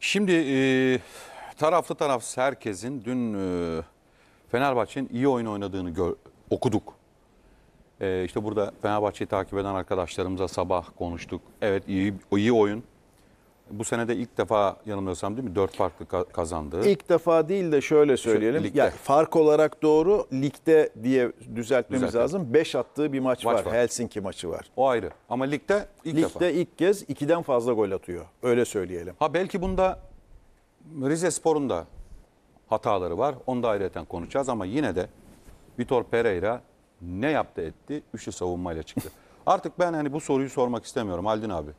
Şimdi e, taraflı tarafsız herkesin dün e, Fenerbahçe'nin iyi oyun oynadığını gör, okuduk. E, işte burada Fenerbahçe'yi takip eden arkadaşlarımıza sabah konuştuk. Evet iyi, iyi oyun bu senede ilk defa yanılmıyorsam değil mi? Dört farklı ka- kazandı. İlk defa değil de şöyle söyleyelim. Ligde. Ya, fark olarak doğru ligde diye düzeltmemiz Düzeltelim. lazım. Beş attığı bir maç, Maç var. var. Helsinki maçı var. O ayrı. Ama ligde ilk defa. Ligde ilk kez ikiden fazla gol atıyor. Öyle söyleyelim. Ha belki bunda Rize Spor'un da hataları var. Onu da ayrıyeten konuşacağız ama yine de Vitor Pereira ne yaptı etti? Üçlü savunmayla çıktı. Artık ben hani bu soruyu sormak istemiyorum Aldin abi.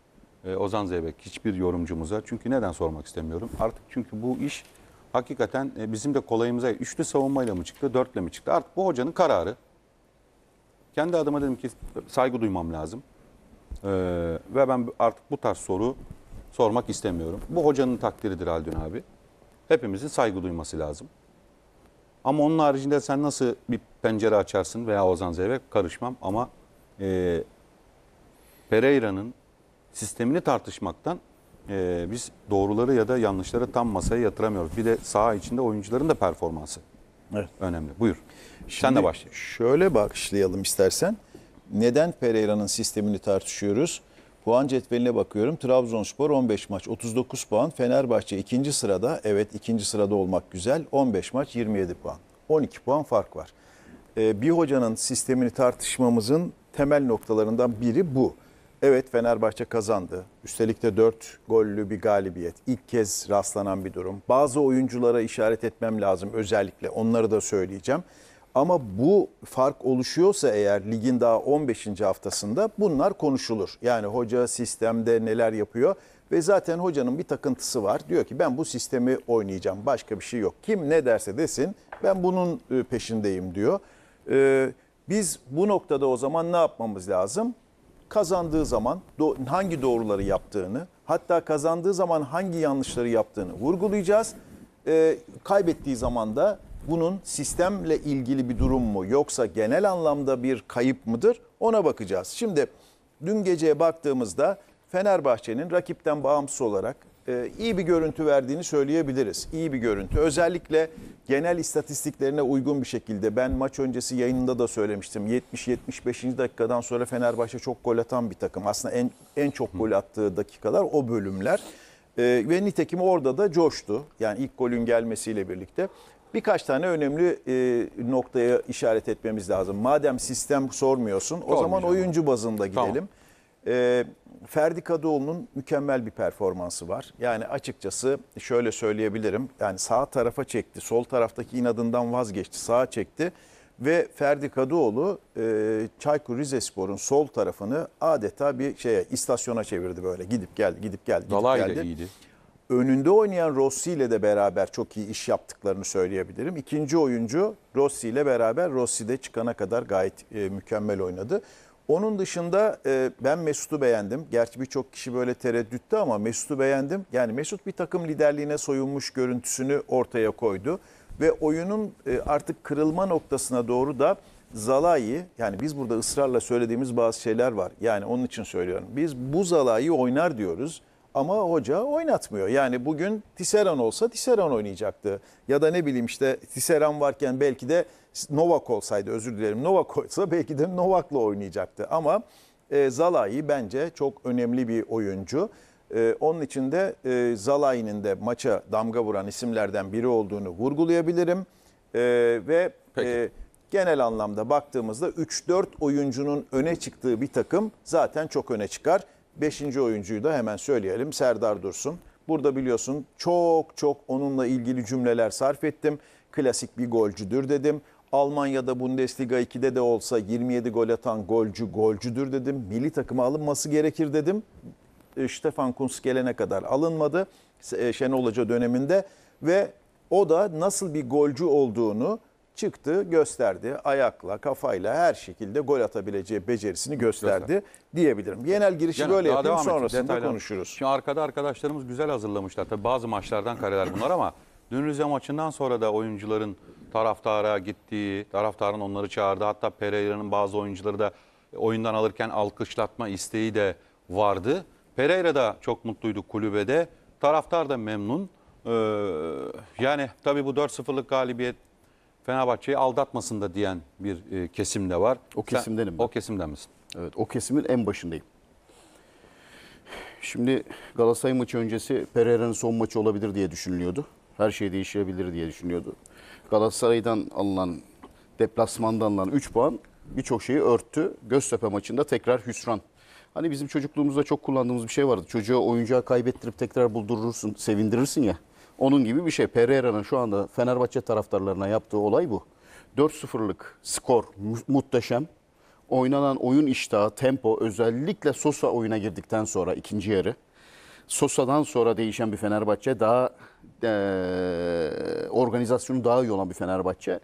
Ee, Ozan Zeybek hiçbir yorumcumuza. Çünkü neden sormak istemiyorum. Artık çünkü bu iş hakikaten e, bizim de kolayımıza üçlü savunmayla mı çıktı, dörtle mi çıktı? Artık bu hocanın kararı. Kendi adıma dedim ki saygı duymam lazım. E, ve ben artık bu tarz soru sormak istemiyorum. Bu hocanın takdiridir Haldun abi. Hepimizin saygı duyması lazım. Ama onun haricinde sen nasıl bir pencere açarsın veya Ozan Zeybek karışmam ama e, Pereira'nın sistemini tartışmaktan e, biz doğruları ya da yanlışları tam masaya yatıramıyoruz. Bir de saha içinde oyuncuların da performansı evet. önemli. Buyur. Şimdi Sen de başla. Şöyle başlayalım istersen. Neden Pereira'nın sistemini tartışıyoruz? Puan cetveline bakıyorum. Trabzonspor 15 maç 39 puan. Fenerbahçe ikinci sırada. Evet ikinci sırada olmak güzel. 15 maç 27 puan. 12 puan fark var. Ee, bir hocanın sistemini tartışmamızın temel noktalarından biri bu. Evet Fenerbahçe kazandı. Üstelik de 4 gollü bir galibiyet. İlk kez rastlanan bir durum. Bazı oyunculara işaret etmem lazım özellikle. Onları da söyleyeceğim. Ama bu fark oluşuyorsa eğer ligin daha 15. haftasında bunlar konuşulur. Yani hoca sistemde neler yapıyor ve zaten hocanın bir takıntısı var. Diyor ki ben bu sistemi oynayacağım. Başka bir şey yok. Kim ne derse desin ben bunun e, peşindeyim diyor. Ee, biz bu noktada o zaman ne yapmamız lazım? kazandığı zaman do hangi doğruları yaptığını, hatta kazandığı zaman hangi yanlışları yaptığını vurgulayacağız. E, kaybettiği zaman da bunun sistemle ilgili bir durum mu yoksa genel anlamda bir kayıp mıdır ona bakacağız. Şimdi dün geceye baktığımızda Fenerbahçe'nin rakipten bağımsız olarak e, iyi bir görüntü verdiğini söyleyebiliriz. İyi bir görüntü. Özellikle genel istatistiklerine uygun bir şekilde ben maç öncesi yayında da söylemiştim. 70-75. dakikadan sonra Fenerbahçe çok gol atan bir takım. Aslında en, en çok gol attığı dakikalar o bölümler. E, ve nitekim orada da coştu. Yani ilk golün gelmesiyle birlikte. Birkaç tane önemli e, noktaya işaret etmemiz lazım. Madem sistem sormuyorsun o zaman oyuncu bazında gidelim. Tamam. E, Ferdi Kadıoğlu'nun mükemmel bir performansı var. Yani açıkçası şöyle söyleyebilirim. Yani sağ tarafa çekti, sol taraftaki inadından vazgeçti, sağa çekti. Ve Ferdi Kadıoğlu e, Çaykur Rizespor'un sol tarafını adeta bir şeye istasyona çevirdi böyle gidip geldi gidip geldi. Gidip Dalai geldi. iyiydi. Önünde oynayan Rossi ile de beraber çok iyi iş yaptıklarını söyleyebilirim. İkinci oyuncu Rossi ile beraber Rossi de çıkana kadar gayet e, mükemmel oynadı. Onun dışında e, ben Mesut'u beğendim. Gerçi birçok kişi böyle tereddüttü ama Mesut'u beğendim. Yani Mesut bir takım liderliğine soyunmuş görüntüsünü ortaya koydu. Ve oyunun e, artık kırılma noktasına doğru da Zalai, yani biz burada ısrarla söylediğimiz bazı şeyler var. Yani onun için söylüyorum. Biz bu Zalai oynar diyoruz. Ama hoca oynatmıyor. Yani bugün Tisseran olsa Tisseran oynayacaktı. Ya da ne bileyim işte Tisseran varken belki de Novak olsaydı özür dilerim Novak olsa belki de Novak'la oynayacaktı. Ama e, Zalai bence çok önemli bir oyuncu. E, onun için de e, Zalai'nin de maça damga vuran isimlerden biri olduğunu vurgulayabilirim. E, ve e, genel anlamda baktığımızda 3-4 oyuncunun öne çıktığı bir takım zaten çok öne çıkar. Beşinci oyuncuyu da hemen söyleyelim Serdar Dursun. Burada biliyorsun çok çok onunla ilgili cümleler sarf ettim. Klasik bir golcüdür dedim. Almanya'da Bundesliga 2'de de olsa 27 gol atan golcü golcüdür dedim. Milli takıma alınması gerekir dedim. E, Stefan Kunz gelene kadar alınmadı e, Şenol Hoca döneminde ve o da nasıl bir golcü olduğunu çıktı gösterdi. Ayakla, kafayla her şekilde gol atabileceği becerisini gösterdi Göster. diyebilirim. Genel girişi Genel, böyle yapayım sonrasında detaylı. konuşuruz. Şimdi arkada arkadaşlarımız güzel hazırlamışlar. Tabii bazı maçlardan kareler bunlar ama dün Rize maçından sonra da oyuncuların taraftara gittiği, taraftarın onları çağırdı. Hatta Pereira'nın bazı oyuncuları da oyundan alırken alkışlatma isteği de vardı. Pereira da çok mutluydu kulübede. Taraftar da memnun. Ee, yani tabii bu 4-0'lık galibiyet Fenerbahçe'yi aldatmasın da diyen bir e, kesim de var. O kesimdenim Sen, ben. O kesimden misin? Evet o kesimin en başındayım. Şimdi Galatasaray maçı öncesi Pereira'nın son maçı olabilir diye düşünülüyordu. Her şey değişebilir diye düşünüyordu. Galatasaray'dan alınan, deplasmandan alınan 3 puan birçok şeyi örttü. Göztepe maçında tekrar hüsran. Hani bizim çocukluğumuzda çok kullandığımız bir şey vardı. Çocuğa oyuncağı kaybettirip tekrar buldurursun, sevindirirsin ya. Onun gibi bir şey. Pereira'nın şu anda Fenerbahçe taraftarlarına yaptığı olay bu. 4-0'lık skor mu muhteşem. Oynanan oyun iştahı, tempo özellikle Sosa oyuna girdikten sonra ikinci yarı. Sosa'dan sonra değişen bir Fenerbahçe daha e, organizasyonu daha iyi olan bir Fenerbahçe.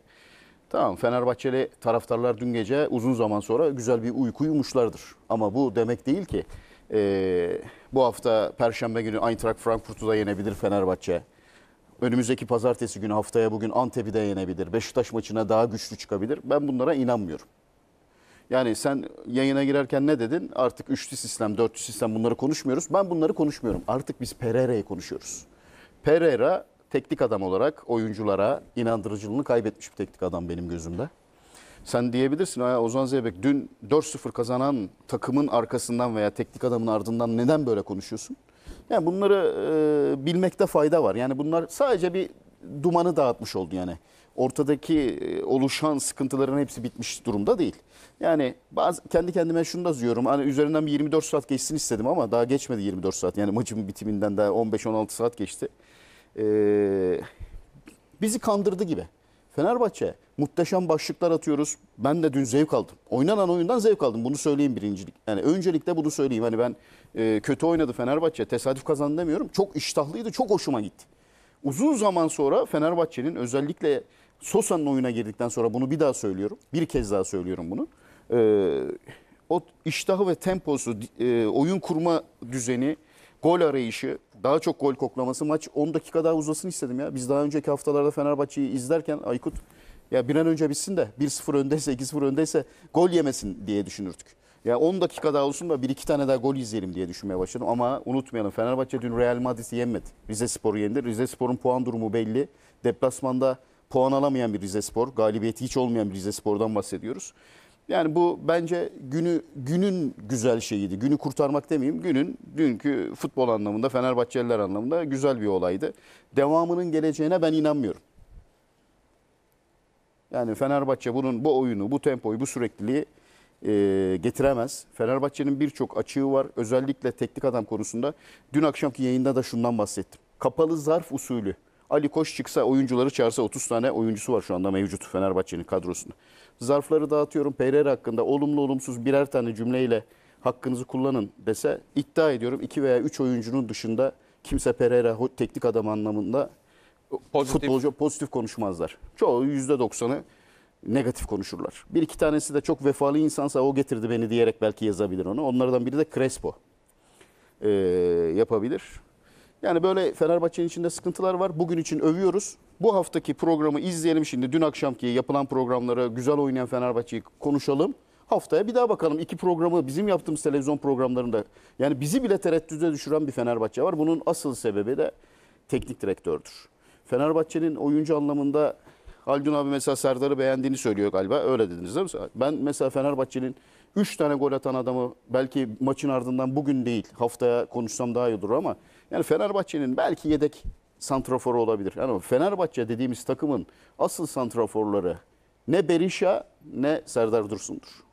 Tamam Fenerbahçeli taraftarlar dün gece uzun zaman sonra güzel bir uyku uyumuşlardır. Ama bu demek değil ki e, bu hafta Perşembe günü Eintracht Frankfurt'u da yenebilir Fenerbahçe. Önümüzdeki pazartesi günü haftaya bugün Antep'i de yenebilir. Beşiktaş maçına daha güçlü çıkabilir. Ben bunlara inanmıyorum. Yani sen yayına girerken ne dedin? Artık üçlü sistem, dörtlü sistem bunları konuşmuyoruz. Ben bunları konuşmuyorum. Artık biz Pereira'yı konuşuyoruz. Pereira teknik adam olarak oyunculara inandırıcılığını kaybetmiş bir teknik adam benim gözümde. Sen diyebilirsin ya Ozan Zeybek dün 4-0 kazanan takımın arkasından veya teknik adamın ardından neden böyle konuşuyorsun? Yani bunları e, bilmekte fayda var. Yani bunlar sadece bir dumanı dağıtmış oldu yani. Ortadaki e, oluşan sıkıntıların hepsi bitmiş durumda değil. Yani bazı kendi kendime şunu da diyorum. Hani üzerinden bir 24 saat geçsin istedim ama daha geçmedi 24 saat. Yani maçın bitiminden daha 15-16 saat geçti. E, bizi kandırdı gibi. Fenerbahçe muhteşem başlıklar atıyoruz. Ben de dün zevk aldım. Oynanan oyundan zevk aldım. Bunu söyleyeyim birincilik. Yani öncelikle bunu söyleyeyim. Hani ben e, kötü oynadı Fenerbahçe. Tesadüf kazandı demiyorum. Çok iştahlıydı. Çok hoşuma gitti. Uzun zaman sonra Fenerbahçe'nin özellikle Sosa'nın oyuna girdikten sonra bunu bir daha söylüyorum. Bir kez daha söylüyorum bunu. E, o iştahı ve temposu, e, oyun kurma düzeni, gol arayışı, daha çok gol koklaması maç 10 dakika daha uzasın istedim ya. Biz daha önceki haftalarda Fenerbahçe'yi izlerken Aykut ya bir an önce bitsin de 1-0 öndeyse 2-0 öndeyse gol yemesin diye düşünürdük. Ya 10 dakika daha olsun da 1-2 tane daha gol izleyelim diye düşünmeye başladım. Ama unutmayalım Fenerbahçe dün Real Madrid'i yenmedi. Rize Spor'u yendi. Rize Spor'un puan durumu belli. Deplasmanda puan alamayan bir Rize Spor, galibiyeti hiç olmayan bir Rize Spor'dan bahsediyoruz. Yani bu bence günü günün güzel şeyiydi. Günü kurtarmak demeyeyim. Günün dünkü futbol anlamında Fenerbahçeliler anlamında güzel bir olaydı. Devamının geleceğine ben inanmıyorum. Yani Fenerbahçe bunun bu oyunu, bu tempoyu, bu sürekliliği e, getiremez. Fenerbahçe'nin birçok açığı var. Özellikle teknik adam konusunda. Dün akşamki yayında da şundan bahsettim. Kapalı zarf usulü. Ali Koç çıksa oyuncuları çağırsa 30 tane oyuncusu var şu anda mevcut Fenerbahçe'nin kadrosunda. Zarfları dağıtıyorum. Pereira hakkında olumlu olumsuz birer tane cümleyle hakkınızı kullanın dese iddia ediyorum 2 veya 3 oyuncunun dışında kimse Pereira teknik adam anlamında pozitif. futbolcu pozitif konuşmazlar. Çoğu %90'ı negatif konuşurlar. Bir iki tanesi de çok vefalı insansa o getirdi beni diyerek belki yazabilir onu. Onlardan biri de Crespo ee, yapabilir. Yani böyle Fenerbahçe'nin içinde sıkıntılar var. Bugün için övüyoruz. Bu haftaki programı izleyelim şimdi. Dün akşamki yapılan programlara güzel oynayan Fenerbahçe'yi konuşalım. Haftaya bir daha bakalım. İki programı bizim yaptığımız televizyon programlarında yani bizi bile tereddüde düşüren bir Fenerbahçe var. Bunun asıl sebebi de teknik direktördür. Fenerbahçe'nin oyuncu anlamında Haldun abi mesela Serdar'ı beğendiğini söylüyor galiba. Öyle dediniz değil mi? Ben mesela Fenerbahçe'nin 3 tane gol atan adamı belki maçın ardından bugün değil haftaya konuşsam daha iyi olur ama yani Fenerbahçe'nin belki yedek santraforu olabilir. Yani Fenerbahçe dediğimiz takımın asıl santraforları ne Berisha ne Serdar Dursun'dur.